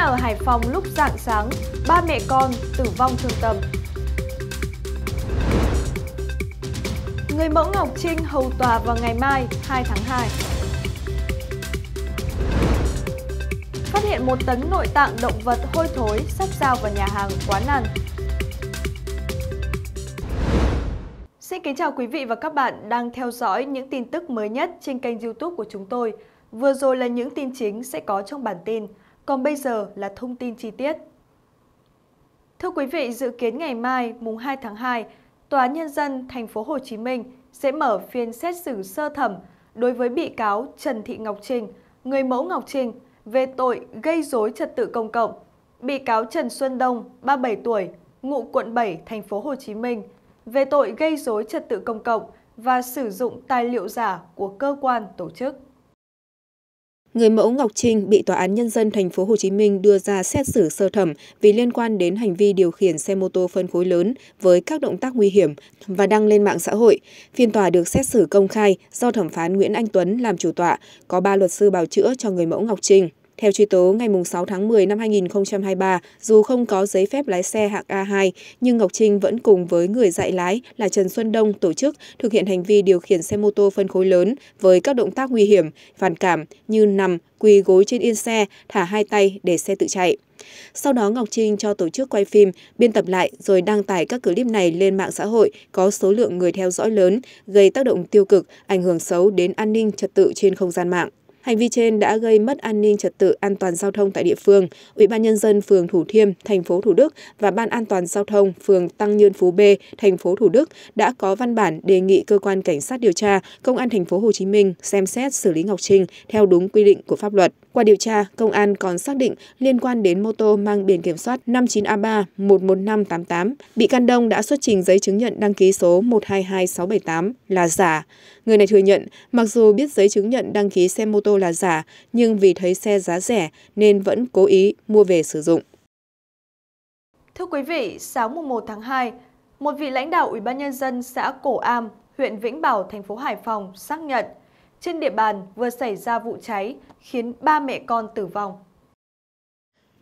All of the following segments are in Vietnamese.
ở Hải Phòng lúc rạng sáng, ba mẹ con tử vong thương tâm. Người mẫu Ngọc Trinh hầu tòa vào ngày mai 2 tháng 2. Phát hiện một tấn nội tạng động vật hôi thối sắp giao vào nhà hàng quán ăn. Xin kính chào quý vị và các bạn đang theo dõi những tin tức mới nhất trên kênh youtube của chúng tôi. Vừa rồi là những tin chính sẽ có trong bản tin. Còn bây giờ là thông tin chi tiết. Thưa quý vị, dự kiến ngày mai, mùng 2 tháng 2, Tòa án nhân dân thành phố Hồ Chí Minh sẽ mở phiên xét xử sơ thẩm đối với bị cáo Trần Thị Ngọc Trinh, người mẫu Ngọc Trinh về tội gây rối trật tự công cộng. Bị cáo Trần Xuân Đông, 37 tuổi, ngụ quận 7, thành phố Hồ Chí Minh, về tội gây rối trật tự công cộng và sử dụng tài liệu giả của cơ quan tổ chức. Người mẫu Ngọc Trinh bị Tòa án Nhân dân Thành phố Hồ Chí Minh đưa ra xét xử sơ thẩm vì liên quan đến hành vi điều khiển xe mô tô phân khối lớn với các động tác nguy hiểm và đăng lên mạng xã hội. Phiên tòa được xét xử công khai do thẩm phán Nguyễn Anh Tuấn làm chủ tọa, có ba luật sư bào chữa cho người mẫu Ngọc Trinh. Theo truy tố ngày 6 tháng 10 năm 2023, dù không có giấy phép lái xe hạng A2, nhưng Ngọc Trinh vẫn cùng với người dạy lái là Trần Xuân Đông tổ chức thực hiện hành vi điều khiển xe mô tô phân khối lớn với các động tác nguy hiểm, phản cảm như nằm, quỳ gối trên yên xe, thả hai tay để xe tự chạy. Sau đó Ngọc Trinh cho tổ chức quay phim, biên tập lại rồi đăng tải các clip này lên mạng xã hội có số lượng người theo dõi lớn, gây tác động tiêu cực, ảnh hưởng xấu đến an ninh trật tự trên không gian mạng. Hành vi trên đã gây mất an ninh trật tự an toàn giao thông tại địa phương. Ủy ban nhân dân phường Thủ Thiêm, thành phố Thủ Đức và Ban An toàn giao thông phường Tăng Nhơn Phú B, thành phố Thủ Đức đã có văn bản đề nghị cơ quan cảnh sát điều tra, công an thành phố Hồ Chí Minh xem xét xử lý Ngọc Trinh theo đúng quy định của pháp luật. Qua điều tra, công an còn xác định liên quan đến mô tô mang biển kiểm soát 59A3-11588. Bị can Đông đã xuất trình giấy chứng nhận đăng ký số 122678 là giả. Người này thừa nhận, mặc dù biết giấy chứng nhận đăng ký xe mô tô là giả, nhưng vì thấy xe giá rẻ nên vẫn cố ý mua về sử dụng. Thưa quý vị, sáng mùng 1 tháng 2, một vị lãnh đạo Ủy ban nhân dân xã Cổ Am, huyện Vĩnh Bảo, thành phố Hải Phòng xác nhận trên địa bàn vừa xảy ra vụ cháy khiến ba mẹ con tử vong.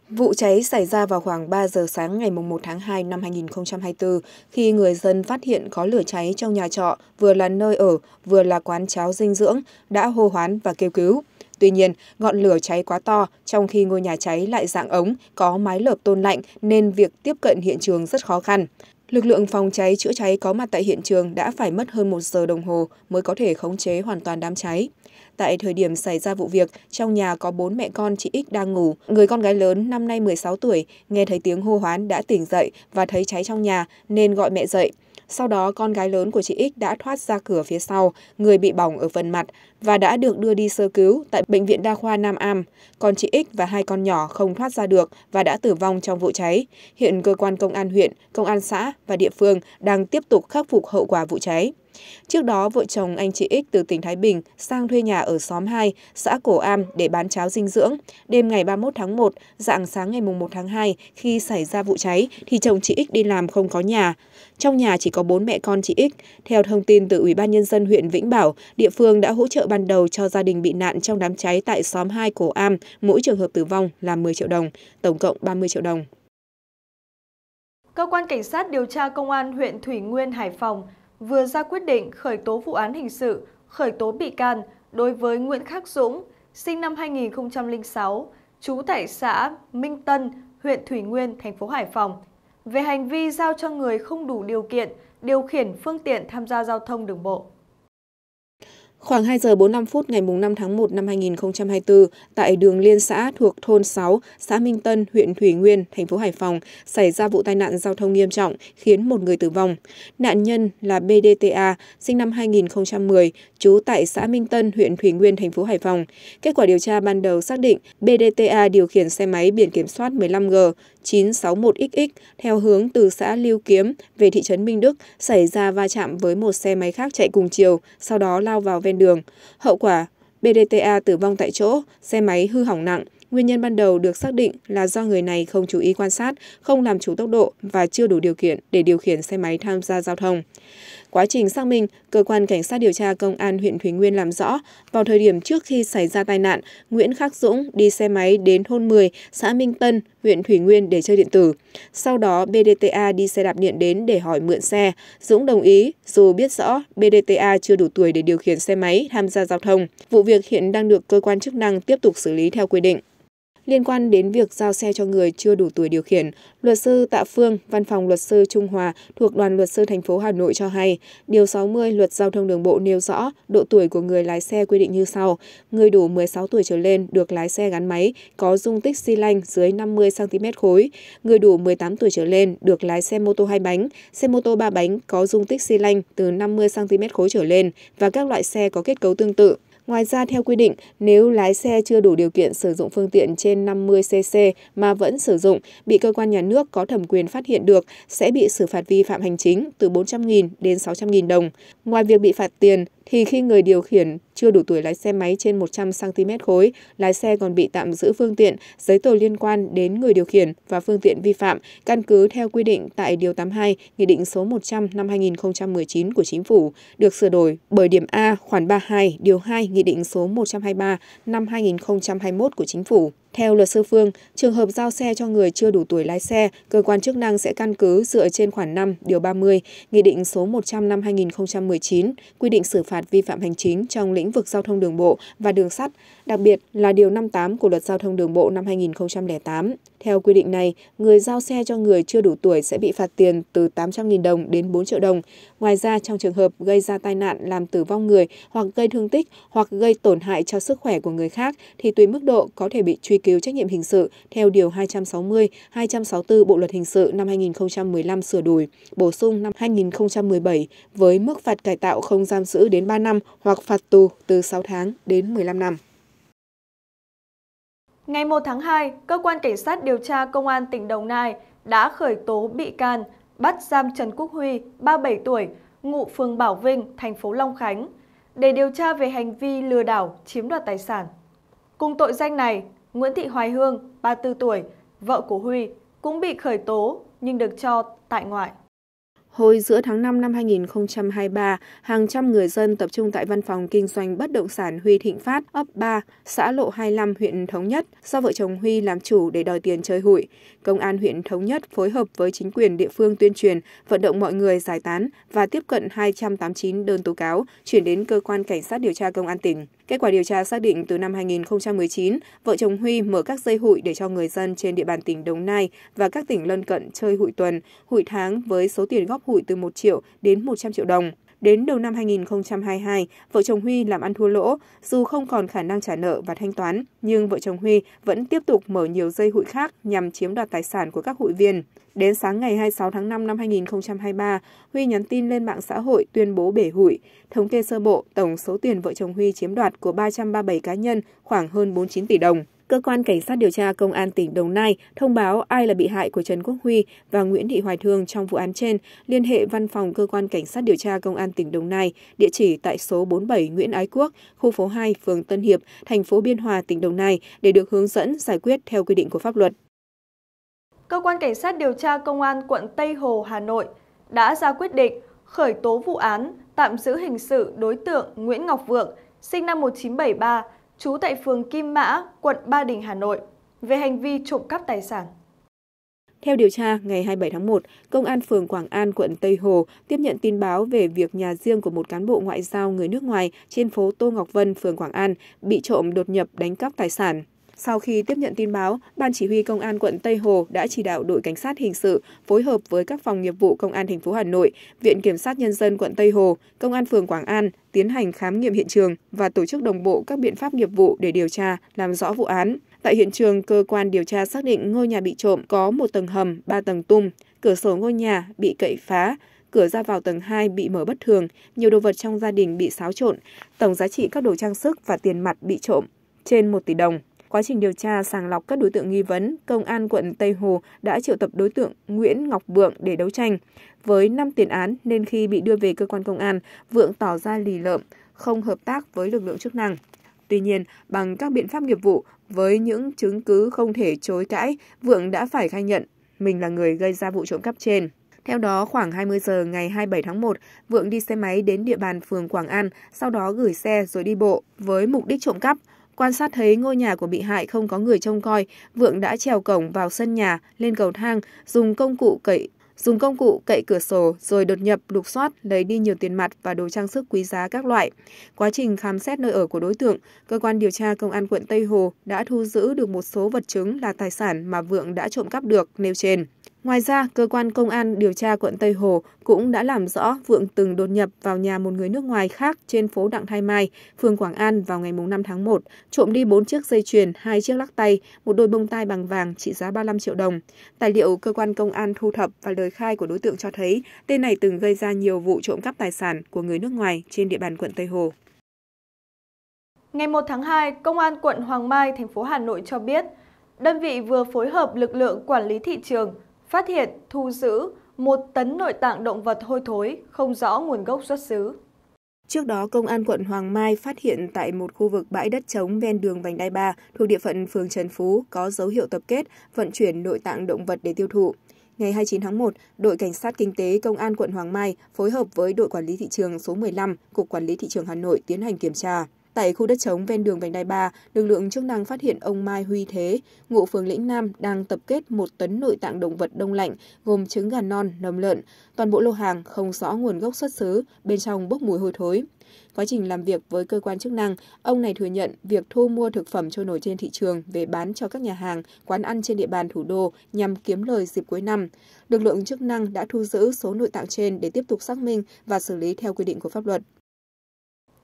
Vụ cháy xảy ra vào khoảng 3 giờ sáng ngày 1 tháng 2 năm 2024 khi người dân phát hiện có lửa cháy trong nhà trọ vừa là nơi ở vừa là quán cháo dinh dưỡng đã hô hoán và kêu cứu. Tuy nhiên, ngọn lửa cháy quá to trong khi ngôi nhà cháy lại dạng ống có mái lợp tôn lạnh nên việc tiếp cận hiện trường rất khó khăn. Lực lượng phòng cháy chữa cháy có mặt tại hiện trường đã phải mất hơn một giờ đồng hồ mới có thể khống chế hoàn toàn đám cháy. Tại thời điểm xảy ra vụ việc, trong nhà có bốn mẹ con chị X đang ngủ. Người con gái lớn năm nay 16 tuổi nghe thấy tiếng hô hoán đã tỉnh dậy và thấy cháy trong nhà nên gọi mẹ dậy. Sau đó, con gái lớn của chị X đã thoát ra cửa phía sau, người bị bỏng ở phần mặt và đã được đưa đi sơ cứu tại Bệnh viện Đa khoa Nam Am. Còn chị X và hai con nhỏ không thoát ra được và đã tử vong trong vụ cháy. Hiện cơ quan công an huyện, công an xã và địa phương đang tiếp tục khắc phục hậu quả vụ cháy. Trước đó, vợ chồng anh chị X từ tỉnh Thái Bình sang thuê nhà ở xóm 2, xã Cổ Am để bán cháo dinh dưỡng. Đêm ngày 31 tháng 1, dạng sáng ngày 1 tháng 2, khi xảy ra vụ cháy thì chồng chị X đi làm không có nhà. Trong nhà chỉ có bốn mẹ con chị X. Theo thông tin từ Ủy ban Nhân dân huyện Vĩnh Bảo, địa phương đã hỗ trợ ban đầu cho gia đình bị nạn trong đám cháy tại xóm 2 Cổ Am, mỗi trường hợp tử vong là 10 triệu đồng, tổng cộng 30 triệu đồng. Cơ quan Cảnh sát điều tra Công an huyện Thủy Nguyên, Hải Phòng vừa ra quyết định khởi tố vụ án hình sự, khởi tố bị can đối với Nguyễn Khắc Dũng, sinh năm 2006, trú tại xã Minh Tân, huyện Thủy Nguyên, thành phố Hải Phòng, về hành vi giao cho người không đủ điều kiện điều khiển phương tiện tham gia giao thông đường bộ. Khoảng 2 giờ 45 phút ngày 5 tháng 1 năm 2024, tại đường liên xã thuộc thôn 6, xã Minh Tân, huyện Thủy Nguyên, thành phố Hải Phòng, xảy ra vụ tai nạn giao thông nghiêm trọng khiến một người tử vong. Nạn nhân là BDTA, sinh năm 2010, trú tại xã Minh Tân, huyện Thủy Nguyên, thành phố Hải Phòng. Kết quả điều tra ban đầu xác định BDTA điều khiển xe máy biển kiểm soát 15G 961XX theo hướng từ xã Lưu Kiếm về thị trấn Minh Đức, xảy ra va chạm với một xe máy khác chạy cùng chiều, sau đó lao vào ven đường. Hậu quả, BDTA tử vong tại chỗ, xe máy hư hỏng nặng, Nguyên nhân ban đầu được xác định là do người này không chú ý quan sát, không làm chủ tốc độ và chưa đủ điều kiện để điều khiển xe máy tham gia giao thông. Quá trình xác minh, cơ quan cảnh sát điều tra công an huyện Thủy Nguyên làm rõ, vào thời điểm trước khi xảy ra tai nạn, Nguyễn Khắc Dũng đi xe máy đến thôn 10, xã Minh Tân, huyện Thủy Nguyên để chơi điện tử. Sau đó, BDTA đi xe đạp điện đến để hỏi mượn xe. Dũng đồng ý, dù biết rõ BDTA chưa đủ tuổi để điều khiển xe máy tham gia giao thông. Vụ việc hiện đang được cơ quan chức năng tiếp tục xử lý theo quy định. Liên quan đến việc giao xe cho người chưa đủ tuổi điều khiển, luật sư Tạ Phương, Văn phòng luật sư Trung Hòa thuộc Đoàn luật sư thành phố Hà Nội cho hay, điều 60 Luật Giao thông đường bộ nêu rõ độ tuổi của người lái xe quy định như sau: người đủ 16 tuổi trở lên được lái xe gắn máy có dung tích xi lanh dưới 50 cm khối, người đủ 18 tuổi trở lên được lái xe mô tô hai bánh, xe mô tô ba bánh có dung tích xi lanh từ 50 cm khối trở lên và các loại xe có kết cấu tương tự. Ngoài ra, theo quy định, nếu lái xe chưa đủ điều kiện sử dụng phương tiện trên 50cc mà vẫn sử dụng, bị cơ quan nhà nước có thẩm quyền phát hiện được sẽ bị xử phạt vi phạm hành chính từ 400.000 đến 600.000 đồng. Ngoài việc bị phạt tiền, thì khi người điều khiển chưa đủ tuổi lái xe máy trên 100cm khối, lái xe còn bị tạm giữ phương tiện, giấy tờ liên quan đến người điều khiển và phương tiện vi phạm, căn cứ theo quy định tại Điều 82, Nghị định số 100 năm 2019 của Chính phủ, được sửa đổi bởi điểm A khoản 32, Điều 2, Nghị định số 123 năm 2021 của Chính phủ. Theo luật sư Phương, trường hợp giao xe cho người chưa đủ tuổi lái xe, cơ quan chức năng sẽ căn cứ dựa trên khoản 5, điều 30, Nghị định số 100 năm 2019, quy định xử phạt vi phạm hành chính trong lĩnh vực giao thông đường bộ và đường sắt, đặc biệt là điều 58 của luật giao thông đường bộ năm 2008. Theo quy định này, người giao xe cho người chưa đủ tuổi sẽ bị phạt tiền từ 800.000 đồng đến 4 triệu đồng. Ngoài ra, trong trường hợp gây ra tai nạn làm tử vong người hoặc gây thương tích hoặc gây tổn hại cho sức khỏe của người khác thì tùy mức độ có thể bị truy truy cứu trách nhiệm hình sự theo Điều 260, 264 Bộ Luật Hình sự năm 2015 sửa đổi, bổ sung năm 2017 với mức phạt cải tạo không giam giữ đến 3 năm hoặc phạt tù từ 6 tháng đến 15 năm. Ngày 1 tháng 2, Cơ quan Cảnh sát điều tra Công an tỉnh Đồng Nai đã khởi tố bị can, bắt giam Trần Quốc Huy, 37 tuổi, ngụ phường Bảo Vinh, thành phố Long Khánh, để điều tra về hành vi lừa đảo, chiếm đoạt tài sản. Cùng tội danh này, Nguyễn Thị Hoài Hương, 34 tuổi, vợ của Huy, cũng bị khởi tố nhưng được cho tại ngoại. Hồi giữa tháng 5 năm 2023, hàng trăm người dân tập trung tại văn phòng kinh doanh bất động sản Huy Thịnh Phát, ấp 3, xã Lộ 25, huyện Thống Nhất, do vợ chồng Huy làm chủ để đòi tiền chơi hụi. Công an huyện Thống Nhất phối hợp với chính quyền địa phương tuyên truyền, vận động mọi người giải tán và tiếp cận 289 đơn tố cáo chuyển đến cơ quan cảnh sát điều tra công an tỉnh. Kết quả điều tra xác định từ năm 2019, vợ chồng Huy mở các dây hụi để cho người dân trên địa bàn tỉnh Đồng Nai và các tỉnh lân cận chơi hụi tuần, hụi tháng với số tiền góp hụi từ 1 triệu đến 100 triệu đồng. Đến đầu năm 2022, vợ chồng Huy làm ăn thua lỗ, dù không còn khả năng trả nợ và thanh toán, nhưng vợ chồng Huy vẫn tiếp tục mở nhiều dây hụi khác nhằm chiếm đoạt tài sản của các hụi viên. Đến sáng ngày 26 tháng 5 năm 2023, Huy nhắn tin lên mạng xã hội tuyên bố bể hụi. Thống kê sơ bộ, tổng số tiền vợ chồng Huy chiếm đoạt của 337 cá nhân khoảng hơn 49 tỷ đồng cơ quan cảnh sát điều tra công an tỉnh Đồng Nai thông báo ai là bị hại của Trần Quốc Huy và Nguyễn Thị Hoài Thương trong vụ án trên, liên hệ văn phòng cơ quan cảnh sát điều tra công an tỉnh Đồng Nai, địa chỉ tại số 47 Nguyễn Ái Quốc, khu phố 2, phường Tân Hiệp, thành phố Biên Hòa, tỉnh Đồng Nai để được hướng dẫn giải quyết theo quy định của pháp luật. Cơ quan cảnh sát điều tra công an quận Tây Hồ, Hà Nội đã ra quyết định khởi tố vụ án tạm giữ hình sự đối tượng Nguyễn Ngọc Vượng, sinh năm 1973, trú tại phường Kim Mã, quận Ba Đình, Hà Nội, về hành vi trộm cắp tài sản. Theo điều tra, ngày 27 tháng 1, Công an phường Quảng An, quận Tây Hồ tiếp nhận tin báo về việc nhà riêng của một cán bộ ngoại giao người nước ngoài trên phố Tô Ngọc Vân, phường Quảng An bị trộm đột nhập đánh cắp tài sản. Sau khi tiếp nhận tin báo, Ban chỉ huy Công an quận Tây Hồ đã chỉ đạo đội cảnh sát hình sự phối hợp với các phòng nghiệp vụ Công an thành phố Hà Nội, Viện Kiểm sát Nhân dân quận Tây Hồ, Công an phường Quảng An tiến hành khám nghiệm hiện trường và tổ chức đồng bộ các biện pháp nghiệp vụ để điều tra, làm rõ vụ án. Tại hiện trường, cơ quan điều tra xác định ngôi nhà bị trộm có một tầng hầm, ba tầng tung, cửa sổ ngôi nhà bị cậy phá, cửa ra vào tầng 2 bị mở bất thường, nhiều đồ vật trong gia đình bị xáo trộn, tổng giá trị các đồ trang sức và tiền mặt bị trộm trên 1 tỷ đồng. Quá trình điều tra sàng lọc các đối tượng nghi vấn, Công an quận Tây Hồ đã triệu tập đối tượng Nguyễn Ngọc Vượng để đấu tranh. Với 5 tiền án nên khi bị đưa về cơ quan công an, Vượng tỏ ra lì lợm, không hợp tác với lực lượng chức năng. Tuy nhiên, bằng các biện pháp nghiệp vụ, với những chứng cứ không thể chối cãi, Vượng đã phải khai nhận mình là người gây ra vụ trộm cắp trên. Theo đó, khoảng 20 giờ ngày 27 tháng 1, Vượng đi xe máy đến địa bàn phường Quảng An, sau đó gửi xe rồi đi bộ với mục đích trộm cắp. Quan sát thấy ngôi nhà của bị hại không có người trông coi, Vượng đã trèo cổng vào sân nhà, lên cầu thang, dùng công cụ cậy dùng công cụ cậy cửa sổ rồi đột nhập lục soát lấy đi nhiều tiền mặt và đồ trang sức quý giá các loại. Quá trình khám xét nơi ở của đối tượng, cơ quan điều tra công an quận Tây Hồ đã thu giữ được một số vật chứng là tài sản mà Vượng đã trộm cắp được nêu trên. Ngoài ra, cơ quan công an điều tra quận Tây Hồ cũng đã làm rõ Vượng từng đột nhập vào nhà một người nước ngoài khác trên phố Đặng Thái Mai, phường Quảng An vào ngày 5 tháng 1, trộm đi 4 chiếc dây chuyền, 2 chiếc lắc tay, một đôi bông tai bằng vàng trị giá 35 triệu đồng. Tài liệu cơ quan công an thu thập và lời khai của đối tượng cho thấy tên này từng gây ra nhiều vụ trộm cắp tài sản của người nước ngoài trên địa bàn quận Tây Hồ. Ngày 1 tháng 2, Công an quận Hoàng Mai, thành phố Hà Nội cho biết, đơn vị vừa phối hợp lực lượng quản lý thị trường, phát hiện, thu giữ một tấn nội tạng động vật hôi thối, không rõ nguồn gốc xuất xứ. Trước đó, Công an quận Hoàng Mai phát hiện tại một khu vực bãi đất trống ven đường Vành Đai 3 thuộc địa phận phường Trần Phú có dấu hiệu tập kết, vận chuyển nội tạng động vật để tiêu thụ. Ngày 29 tháng 1, đội Cảnh sát Kinh tế Công an quận Hoàng Mai phối hợp với đội Quản lý thị trường số 15, Cục Quản lý thị trường Hà Nội tiến hành kiểm tra. Tại khu đất trống ven đường vành đai 3, lực lượng chức năng phát hiện ông Mai Huy Thế, ngụ phường Lĩnh Nam đang tập kết một tấn nội tạng động vật đông lạnh gồm trứng gà non, nấm lợn. Toàn bộ lô hàng không rõ nguồn gốc xuất xứ, bên trong bốc mùi hôi thối. Quá trình làm việc với cơ quan chức năng, ông này thừa nhận việc thu mua thực phẩm trôi nổi trên thị trường về bán cho các nhà hàng, quán ăn trên địa bàn thủ đô nhằm kiếm lời dịp cuối năm. Lực lượng chức năng đã thu giữ số nội tạng trên để tiếp tục xác minh và xử lý theo quy định của pháp luật.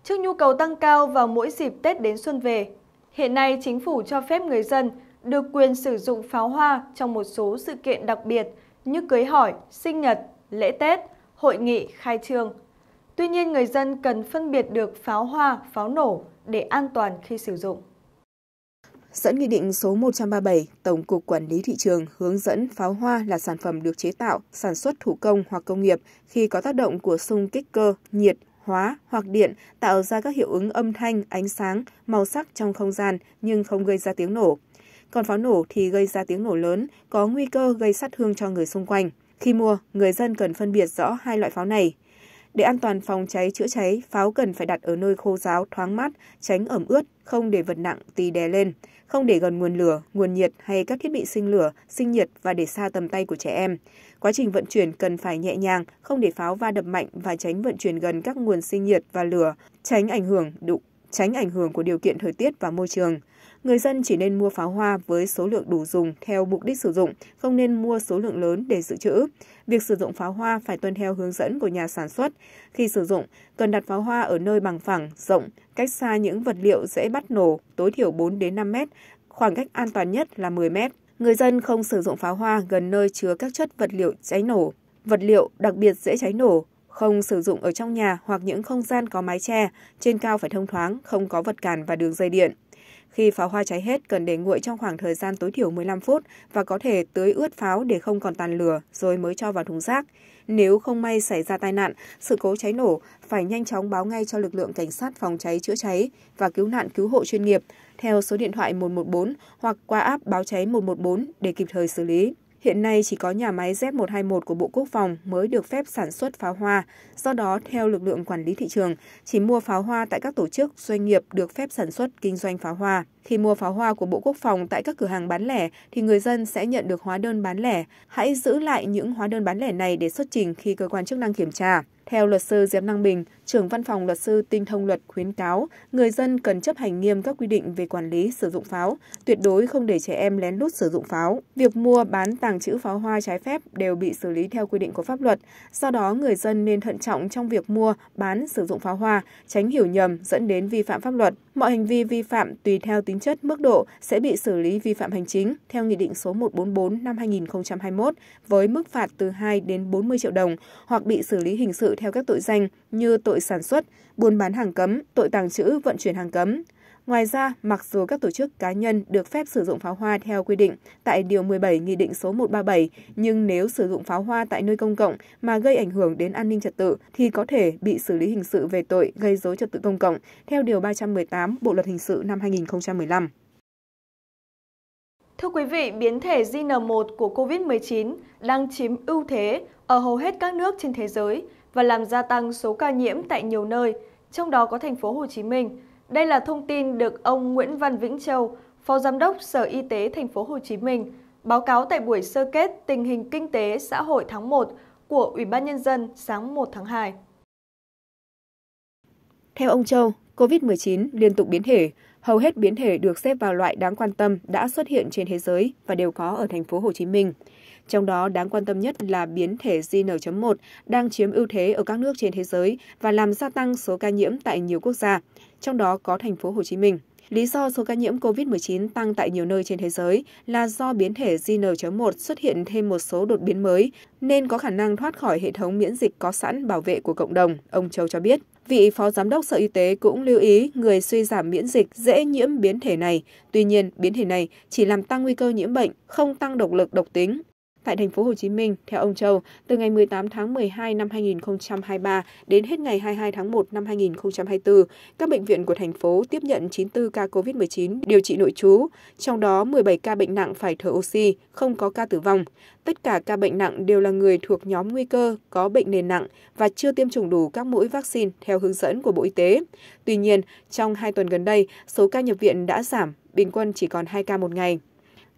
Trước nhu cầu tăng cao vào mỗi dịp Tết đến xuân về, hiện nay chính phủ cho phép người dân được quyền sử dụng pháo hoa trong một số sự kiện đặc biệt như cưới hỏi, sinh nhật, lễ Tết, hội nghị, khai trương. Tuy nhiên, người dân cần phân biệt được pháo hoa, pháo nổ để an toàn khi sử dụng. Dẫn Nghị định số 137, Tổng cục Quản lý Thị trường hướng dẫn pháo hoa là sản phẩm được chế tạo, sản xuất thủ công hoặc công nghiệp khi có tác động của xung kích cơ, nhiệt hóa hoặc điện tạo ra các hiệu ứng âm thanh, ánh sáng, màu sắc trong không gian nhưng không gây ra tiếng nổ. Còn pháo nổ thì gây ra tiếng nổ lớn, có nguy cơ gây sát thương cho người xung quanh. Khi mua, người dân cần phân biệt rõ hai loại pháo này. Để an toàn phòng cháy chữa cháy, pháo cần phải đặt ở nơi khô ráo, thoáng mát, tránh ẩm ướt, không để vật nặng tì đè lên, không để gần nguồn lửa, nguồn nhiệt hay các thiết bị sinh lửa, sinh nhiệt và để xa tầm tay của trẻ em. Quá trình vận chuyển cần phải nhẹ nhàng, không để pháo va đập mạnh và tránh vận chuyển gần các nguồn sinh nhiệt và lửa, tránh ảnh hưởng đụng tránh ảnh hưởng của điều kiện thời tiết và môi trường. Người dân chỉ nên mua pháo hoa với số lượng đủ dùng theo mục đích sử dụng, không nên mua số lượng lớn để dự trữ. Việc sử dụng pháo hoa phải tuân theo hướng dẫn của nhà sản xuất. Khi sử dụng, cần đặt pháo hoa ở nơi bằng phẳng, rộng, cách xa những vật liệu dễ bắt nổ tối thiểu 4 đến 5 mét, khoảng cách an toàn nhất là 10 mét người dân không sử dụng pháo hoa gần nơi chứa các chất vật liệu cháy nổ, vật liệu đặc biệt dễ cháy nổ, không sử dụng ở trong nhà hoặc những không gian có mái che, trên cao phải thông thoáng, không có vật cản và đường dây điện. Khi pháo hoa cháy hết, cần để nguội trong khoảng thời gian tối thiểu 15 phút và có thể tưới ướt pháo để không còn tàn lửa rồi mới cho vào thùng rác. Nếu không may xảy ra tai nạn, sự cố cháy nổ, phải nhanh chóng báo ngay cho lực lượng cảnh sát phòng cháy chữa cháy và cứu nạn cứu hộ chuyên nghiệp theo số điện thoại 114 hoặc qua app báo cháy 114 để kịp thời xử lý. Hiện nay chỉ có nhà máy Z121 của Bộ Quốc phòng mới được phép sản xuất pháo hoa, do đó theo lực lượng quản lý thị trường, chỉ mua pháo hoa tại các tổ chức, doanh nghiệp được phép sản xuất kinh doanh pháo hoa. Khi mua pháo hoa của Bộ Quốc phòng tại các cửa hàng bán lẻ thì người dân sẽ nhận được hóa đơn bán lẻ. Hãy giữ lại những hóa đơn bán lẻ này để xuất trình khi cơ quan chức năng kiểm tra. Theo luật sư Diệp Năng Bình, trưởng văn phòng luật sư tinh thông luật khuyến cáo, người dân cần chấp hành nghiêm các quy định về quản lý sử dụng pháo, tuyệt đối không để trẻ em lén lút sử dụng pháo. Việc mua bán tàng trữ pháo hoa trái phép đều bị xử lý theo quy định của pháp luật, do đó người dân nên thận trọng trong việc mua, bán, sử dụng pháo hoa, tránh hiểu nhầm dẫn đến vi phạm pháp luật. Mọi hành vi vi phạm tùy theo tính chất mức độ sẽ bị xử lý vi phạm hành chính theo Nghị định số 144 năm 2021 với mức phạt từ 2 đến 40 triệu đồng hoặc bị xử lý hình sự theo các tội danh như tội sản xuất, buôn bán hàng cấm, tội tàng trữ, vận chuyển hàng cấm, Ngoài ra, mặc dù các tổ chức cá nhân được phép sử dụng pháo hoa theo quy định tại Điều 17 Nghị định số 137, nhưng nếu sử dụng pháo hoa tại nơi công cộng mà gây ảnh hưởng đến an ninh trật tự thì có thể bị xử lý hình sự về tội gây dối trật tự công cộng theo Điều 318 Bộ Luật Hình sự năm 2015. Thưa quý vị, biến thể JN1 của COVID-19 đang chiếm ưu thế ở hầu hết các nước trên thế giới và làm gia tăng số ca nhiễm tại nhiều nơi, trong đó có thành phố Hồ Chí Minh, đây là thông tin được ông Nguyễn Văn Vĩnh Châu, Phó Giám đốc Sở Y tế Thành phố Hồ Chí Minh báo cáo tại buổi sơ kết tình hình kinh tế xã hội tháng 1 của Ủy ban nhân dân sáng 1 tháng 2. Theo ông Châu, COVID-19 liên tục biến thể, hầu hết biến thể được xếp vào loại đáng quan tâm đã xuất hiện trên thế giới và đều có ở thành phố Hồ Chí Minh. Trong đó đáng quan tâm nhất là biến thể JN.1 đang chiếm ưu thế ở các nước trên thế giới và làm gia tăng số ca nhiễm tại nhiều quốc gia, trong đó có thành phố Hồ Chí Minh. Lý do số ca nhiễm COVID-19 tăng tại nhiều nơi trên thế giới là do biến thể JN.1 xuất hiện thêm một số đột biến mới, nên có khả năng thoát khỏi hệ thống miễn dịch có sẵn bảo vệ của cộng đồng, ông Châu cho biết. Vị Phó Giám đốc Sở Y tế cũng lưu ý người suy giảm miễn dịch dễ nhiễm biến thể này. Tuy nhiên, biến thể này chỉ làm tăng nguy cơ nhiễm bệnh, không tăng độc lực độc tính, Tại thành phố Hồ Chí Minh, theo ông Châu, từ ngày 18 tháng 12 năm 2023 đến hết ngày 22 tháng 1 năm 2024, các bệnh viện của thành phố tiếp nhận 94 ca COVID-19 điều trị nội trú, trong đó 17 ca bệnh nặng phải thở oxy, không có ca tử vong. Tất cả ca bệnh nặng đều là người thuộc nhóm nguy cơ, có bệnh nền nặng và chưa tiêm chủng đủ các mũi vaccine theo hướng dẫn của Bộ Y tế. Tuy nhiên, trong hai tuần gần đây, số ca nhập viện đã giảm, bình quân chỉ còn 2 ca một ngày.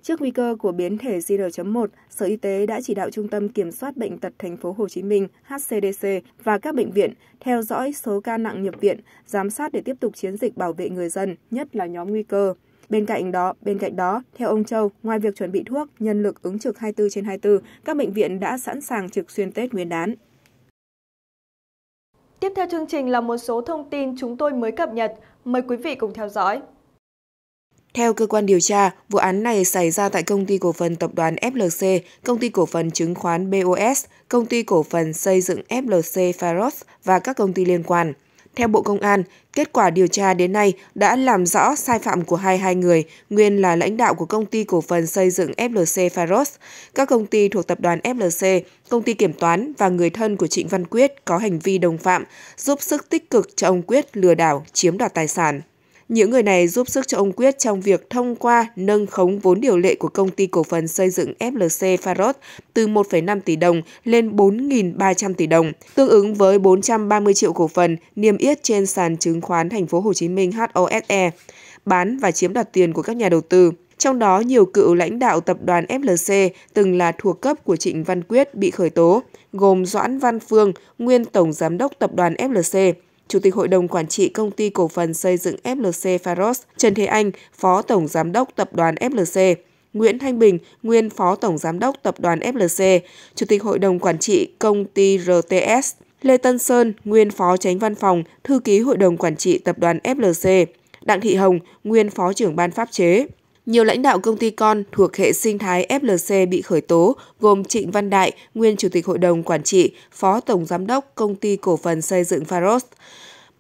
Trước nguy cơ của biến thể JR.1, Sở Y tế đã chỉ đạo Trung tâm Kiểm soát Bệnh tật Thành phố Hồ Chí Minh HCDC và các bệnh viện theo dõi số ca nặng nhập viện, giám sát để tiếp tục chiến dịch bảo vệ người dân, nhất là nhóm nguy cơ. Bên cạnh đó, bên cạnh đó, theo ông Châu, ngoài việc chuẩn bị thuốc, nhân lực ứng trực 24 trên 24, các bệnh viện đã sẵn sàng trực xuyên Tết Nguyên đán. Tiếp theo chương trình là một số thông tin chúng tôi mới cập nhật. Mời quý vị cùng theo dõi. Theo cơ quan điều tra, vụ án này xảy ra tại công ty cổ phần tập đoàn FLC, công ty cổ phần chứng khoán BOS, công ty cổ phần xây dựng FLC Faros và các công ty liên quan. Theo Bộ Công an, kết quả điều tra đến nay đã làm rõ sai phạm của hai hai người, nguyên là lãnh đạo của công ty cổ phần xây dựng FLC Faros, các công ty thuộc tập đoàn FLC, công ty kiểm toán và người thân của Trịnh Văn Quyết có hành vi đồng phạm, giúp sức tích cực cho ông Quyết lừa đảo, chiếm đoạt tài sản. Những người này giúp sức cho ông Quyết trong việc thông qua nâng khống vốn điều lệ của công ty cổ phần xây dựng FLC Farod từ 1,5 tỷ đồng lên 4.300 tỷ đồng, tương ứng với 430 triệu cổ phần niêm yết trên sàn chứng khoán Thành phố Hồ Chí Minh HOSE, bán và chiếm đoạt tiền của các nhà đầu tư. Trong đó, nhiều cựu lãnh đạo tập đoàn FLC từng là thuộc cấp của Trịnh Văn Quyết bị khởi tố, gồm Doãn Văn Phương, nguyên Tổng Giám đốc tập đoàn FLC, Chủ tịch Hội đồng Quản trị Công ty Cổ phần Xây dựng FLC Faros, Trần Thế Anh, Phó Tổng Giám đốc Tập đoàn FLC, Nguyễn Thanh Bình, nguyên Phó Tổng Giám đốc Tập đoàn FLC, Chủ tịch Hội đồng Quản trị Công ty RTS, Lê Tân Sơn, nguyên Phó Tránh Văn phòng, Thư ký Hội đồng Quản trị Tập đoàn FLC, Đặng Thị Hồng, nguyên Phó trưởng Ban Pháp chế, nhiều lãnh đạo công ty con thuộc hệ sinh thái FLC bị khởi tố, gồm Trịnh Văn Đại, nguyên chủ tịch hội đồng quản trị, phó tổng giám đốc công ty cổ phần xây dựng Faros,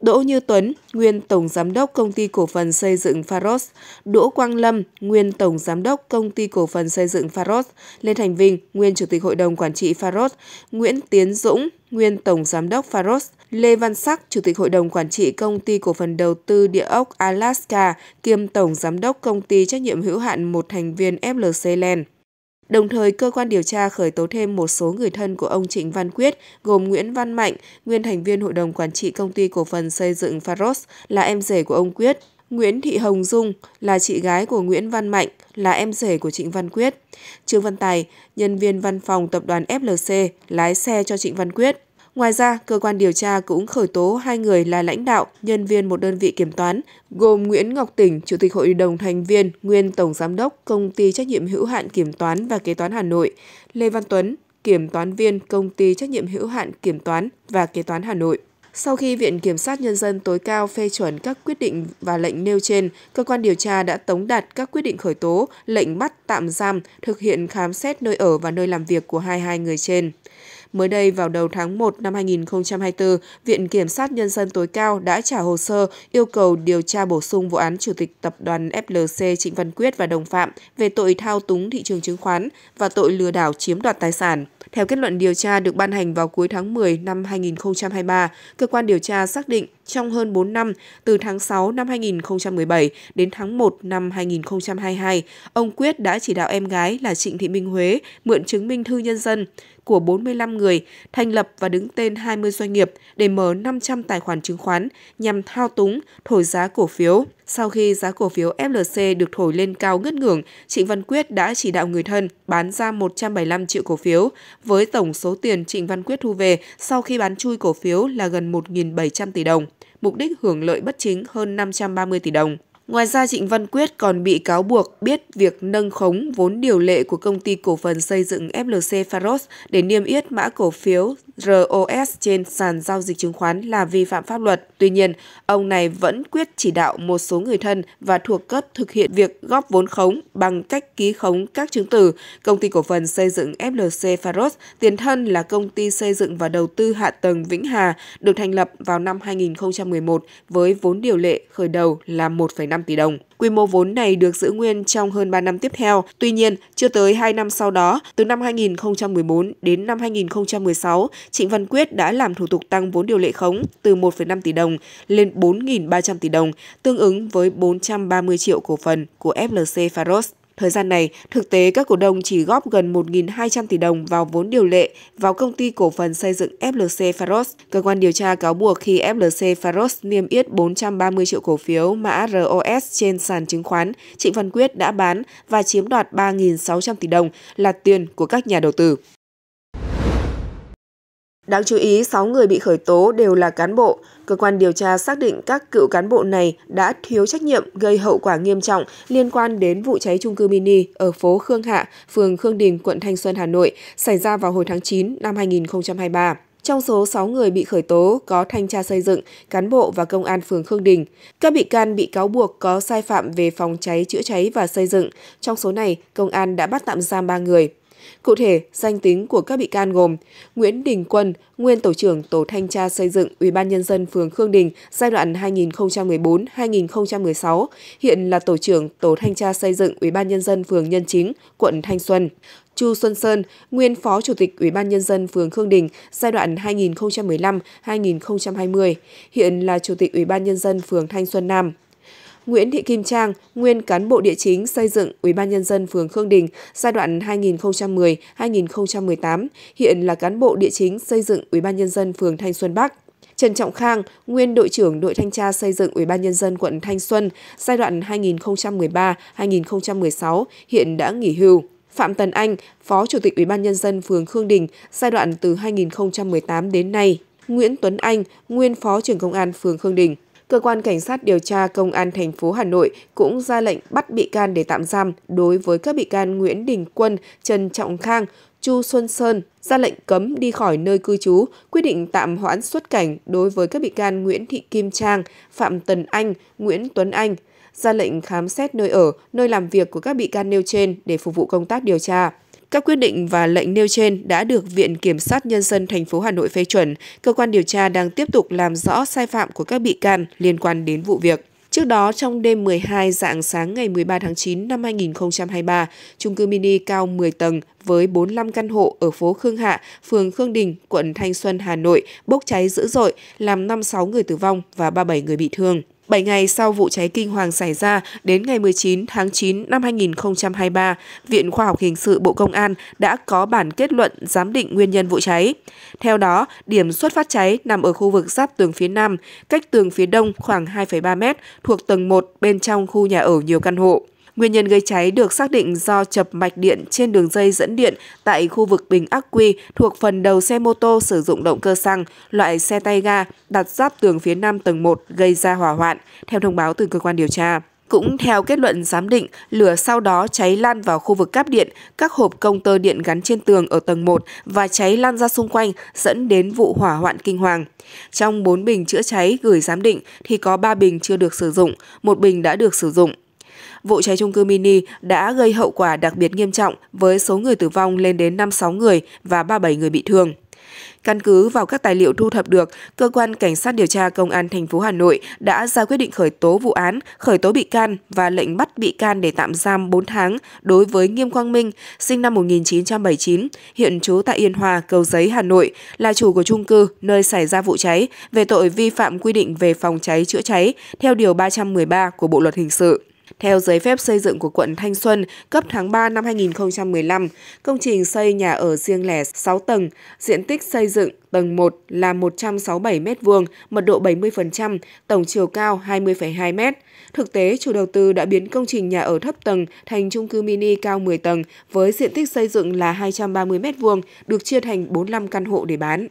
Đỗ Như Tuấn, nguyên Tổng Giám đốc Công ty Cổ phần Xây dựng Faros; Đỗ Quang Lâm, nguyên Tổng Giám đốc Công ty Cổ phần Xây dựng Faros; Lê Thành Vinh, nguyên Chủ tịch Hội đồng Quản trị Faros; Nguyễn Tiến Dũng, nguyên Tổng Giám đốc Faros; Lê Văn Sắc, Chủ tịch Hội đồng Quản trị Công ty Cổ phần Đầu tư Địa ốc Alaska, kiêm Tổng Giám đốc Công ty Trách nhiệm hữu hạn một thành viên FLC Land. Đồng thời, cơ quan điều tra khởi tố thêm một số người thân của ông Trịnh Văn Quyết gồm Nguyễn Văn Mạnh, nguyên thành viên hội đồng quản trị công ty cổ phần xây dựng Faros là em rể của ông Quyết, Nguyễn Thị Hồng Dung là chị gái của Nguyễn Văn Mạnh, là em rể của Trịnh Văn Quyết. Trương Văn Tài, nhân viên văn phòng tập đoàn FLC, lái xe cho Trịnh Văn Quyết. Ngoài ra, cơ quan điều tra cũng khởi tố hai người là lãnh đạo, nhân viên một đơn vị kiểm toán, gồm Nguyễn Ngọc Tỉnh, Chủ tịch Hội đồng thành viên, nguyên Tổng Giám đốc Công ty Trách nhiệm hữu hạn Kiểm toán và Kế toán Hà Nội, Lê Văn Tuấn, Kiểm toán viên Công ty Trách nhiệm hữu hạn Kiểm toán và Kế toán Hà Nội. Sau khi Viện Kiểm sát Nhân dân tối cao phê chuẩn các quyết định và lệnh nêu trên, cơ quan điều tra đã tống đạt các quyết định khởi tố, lệnh bắt tạm giam, thực hiện khám xét nơi ở và nơi làm việc của hai hai người trên. Mới đây vào đầu tháng 1 năm 2024, Viện Kiểm sát Nhân dân tối cao đã trả hồ sơ yêu cầu điều tra bổ sung vụ án Chủ tịch Tập đoàn FLC Trịnh Văn Quyết và đồng phạm về tội thao túng thị trường chứng khoán và tội lừa đảo chiếm đoạt tài sản. Theo kết luận điều tra được ban hành vào cuối tháng 10 năm 2023, cơ quan điều tra xác định trong hơn 4 năm, từ tháng 6 năm 2017 đến tháng 1 năm 2022, ông Quyết đã chỉ đạo em gái là Trịnh Thị Minh Huế mượn chứng minh thư nhân dân của 45 người, thành lập và đứng tên 20 doanh nghiệp để mở 500 tài khoản chứng khoán nhằm thao túng, thổi giá cổ phiếu. Sau khi giá cổ phiếu FLC được thổi lên cao ngất ngưỡng, Trịnh Văn Quyết đã chỉ đạo người thân bán ra 175 triệu cổ phiếu, với tổng số tiền Trịnh Văn Quyết thu về sau khi bán chui cổ phiếu là gần 1.700 tỷ đồng mục đích hưởng lợi bất chính hơn 530 tỷ đồng. Ngoài ra, Trịnh Văn Quyết còn bị cáo buộc biết việc nâng khống vốn điều lệ của công ty cổ phần xây dựng FLC Faros để niêm yết mã cổ phiếu ROS trên sàn giao dịch chứng khoán là vi phạm pháp luật. Tuy nhiên, ông này vẫn quyết chỉ đạo một số người thân và thuộc cấp thực hiện việc góp vốn khống bằng cách ký khống các chứng từ. Công ty cổ phần xây dựng FLC Faros, tiền thân là công ty xây dựng và đầu tư hạ tầng Vĩnh Hà, được thành lập vào năm 2011 với vốn điều lệ khởi đầu là 1,5 tỷ đồng. Quy mô vốn này được giữ nguyên trong hơn 3 năm tiếp theo. Tuy nhiên, chưa tới 2 năm sau đó, từ năm 2014 đến năm 2016, Trịnh Văn Quyết đã làm thủ tục tăng vốn điều lệ khống từ 1,5 tỷ đồng lên 4.300 tỷ đồng, tương ứng với 430 triệu cổ phần của FLC Faros. Thời gian này, thực tế các cổ đông chỉ góp gần 1.200 tỷ đồng vào vốn điều lệ vào công ty cổ phần xây dựng FLC Faros. Cơ quan điều tra cáo buộc khi FLC Faros niêm yết 430 triệu cổ phiếu mã ROS trên sàn chứng khoán, Trịnh Văn Quyết đã bán và chiếm đoạt 3.600 tỷ đồng là tiền của các nhà đầu tư. Đáng chú ý, 6 người bị khởi tố đều là cán bộ. Cơ quan điều tra xác định các cựu cán bộ này đã thiếu trách nhiệm gây hậu quả nghiêm trọng liên quan đến vụ cháy trung cư mini ở phố Khương Hạ, phường Khương Đình, quận Thanh Xuân, Hà Nội, xảy ra vào hồi tháng 9 năm 2023. Trong số 6 người bị khởi tố có thanh tra xây dựng, cán bộ và công an phường Khương Đình. Các bị can bị cáo buộc có sai phạm về phòng cháy, chữa cháy và xây dựng. Trong số này, công an đã bắt tạm giam 3 người. Cụ thể, danh tính của các bị can gồm Nguyễn Đình Quân, nguyên tổ trưởng tổ thanh tra xây dựng Ủy ban nhân dân phường Khương Đình giai đoạn 2014-2016, hiện là tổ trưởng tổ thanh tra xây dựng Ủy ban nhân dân phường Nhân Chính, quận Thanh Xuân. Chu Xuân Sơn, nguyên phó chủ tịch Ủy ban nhân dân phường Khương Đình giai đoạn 2015-2020, hiện là chủ tịch Ủy ban nhân dân phường Thanh Xuân Nam. Nguyễn Thị Kim Trang, nguyên cán bộ địa chính xây dựng Ủy ban nhân dân phường Khương Đình giai đoạn 2010-2018, hiện là cán bộ địa chính xây dựng Ủy ban nhân dân phường Thanh Xuân Bắc. Trần Trọng Khang, nguyên đội trưởng đội thanh tra xây dựng Ủy ban nhân dân quận Thanh Xuân giai đoạn 2013-2016, hiện đã nghỉ hưu. Phạm Tần Anh, Phó Chủ tịch Ủy ban nhân dân phường Khương Đình giai đoạn từ 2018 đến nay. Nguyễn Tuấn Anh, nguyên Phó trưởng công an phường Khương Đình. Cơ quan Cảnh sát điều tra Công an thành phố Hà Nội cũng ra lệnh bắt bị can để tạm giam đối với các bị can Nguyễn Đình Quân, Trần Trọng Khang, Chu Xuân Sơn, ra lệnh cấm đi khỏi nơi cư trú, quyết định tạm hoãn xuất cảnh đối với các bị can Nguyễn Thị Kim Trang, Phạm Tần Anh, Nguyễn Tuấn Anh, ra lệnh khám xét nơi ở, nơi làm việc của các bị can nêu trên để phục vụ công tác điều tra. Các quyết định và lệnh nêu trên đã được Viện Kiểm sát Nhân dân thành phố Hà Nội phê chuẩn. Cơ quan điều tra đang tiếp tục làm rõ sai phạm của các bị can liên quan đến vụ việc. Trước đó, trong đêm 12 dạng sáng ngày 13 tháng 9 năm 2023, trung cư mini cao 10 tầng với 45 căn hộ ở phố Khương Hạ, phường Khương Đình, quận Thanh Xuân, Hà Nội bốc cháy dữ dội, làm 56 người tử vong và 37 người bị thương. 7 ngày sau vụ cháy kinh hoàng xảy ra, đến ngày 19 tháng 9 năm 2023, Viện Khoa học Hình sự Bộ Công an đã có bản kết luận giám định nguyên nhân vụ cháy. Theo đó, điểm xuất phát cháy nằm ở khu vực giáp tường phía Nam, cách tường phía Đông khoảng 2,3 m thuộc tầng 1 bên trong khu nhà ở nhiều căn hộ. Nguyên nhân gây cháy được xác định do chập mạch điện trên đường dây dẫn điện tại khu vực bình ắc quy thuộc phần đầu xe mô tô sử dụng động cơ xăng, loại xe tay ga đặt giáp tường phía nam tầng 1 gây ra hỏa hoạn, theo thông báo từ cơ quan điều tra. Cũng theo kết luận giám định, lửa sau đó cháy lan vào khu vực cáp điện, các hộp công tơ điện gắn trên tường ở tầng 1 và cháy lan ra xung quanh dẫn đến vụ hỏa hoạn kinh hoàng. Trong 4 bình chữa cháy gửi giám định thì có 3 bình chưa được sử dụng, một bình đã được sử dụng. Vụ cháy trung cư mini đã gây hậu quả đặc biệt nghiêm trọng với số người tử vong lên đến 56 người và 37 người bị thương. Căn cứ vào các tài liệu thu thập được, cơ quan cảnh sát điều tra công an thành phố Hà Nội đã ra quyết định khởi tố vụ án, khởi tố bị can và lệnh bắt bị can để tạm giam 4 tháng đối với Nghiêm Quang Minh, sinh năm 1979, hiện trú tại Yên Hòa, Cầu Giấy, Hà Nội, là chủ của chung cư nơi xảy ra vụ cháy về tội vi phạm quy định về phòng cháy chữa cháy theo điều 313 của Bộ luật hình sự. Theo giấy phép xây dựng của quận Thanh Xuân cấp tháng 3 năm 2015, công trình xây nhà ở riêng lẻ 6 tầng, diện tích xây dựng tầng 1 là 167 m2, mật độ 70%, tổng chiều cao 20,2 m. Thực tế, chủ đầu tư đã biến công trình nhà ở thấp tầng thành chung cư mini cao 10 tầng với diện tích xây dựng là 230 m2, được chia thành 45 căn hộ để bán.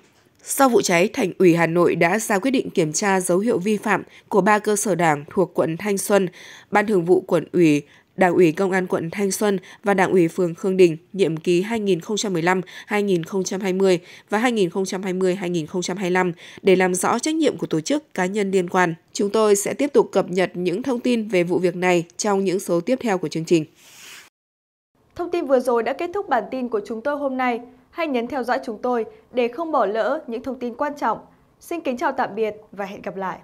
Sau vụ cháy, Thành ủy Hà Nội đã ra quyết định kiểm tra dấu hiệu vi phạm của ba cơ sở đảng thuộc quận Thanh Xuân, Ban Thường vụ quận ủy, Đảng ủy Công an quận Thanh Xuân và Đảng ủy phường Khương Đình nhiệm ký 2015-2020 và 2020-2025 để làm rõ trách nhiệm của tổ chức cá nhân liên quan. Chúng tôi sẽ tiếp tục cập nhật những thông tin về vụ việc này trong những số tiếp theo của chương trình. Thông tin vừa rồi đã kết thúc bản tin của chúng tôi hôm nay. Hãy nhấn theo dõi chúng tôi để không bỏ lỡ những thông tin quan trọng. Xin kính chào tạm biệt và hẹn gặp lại.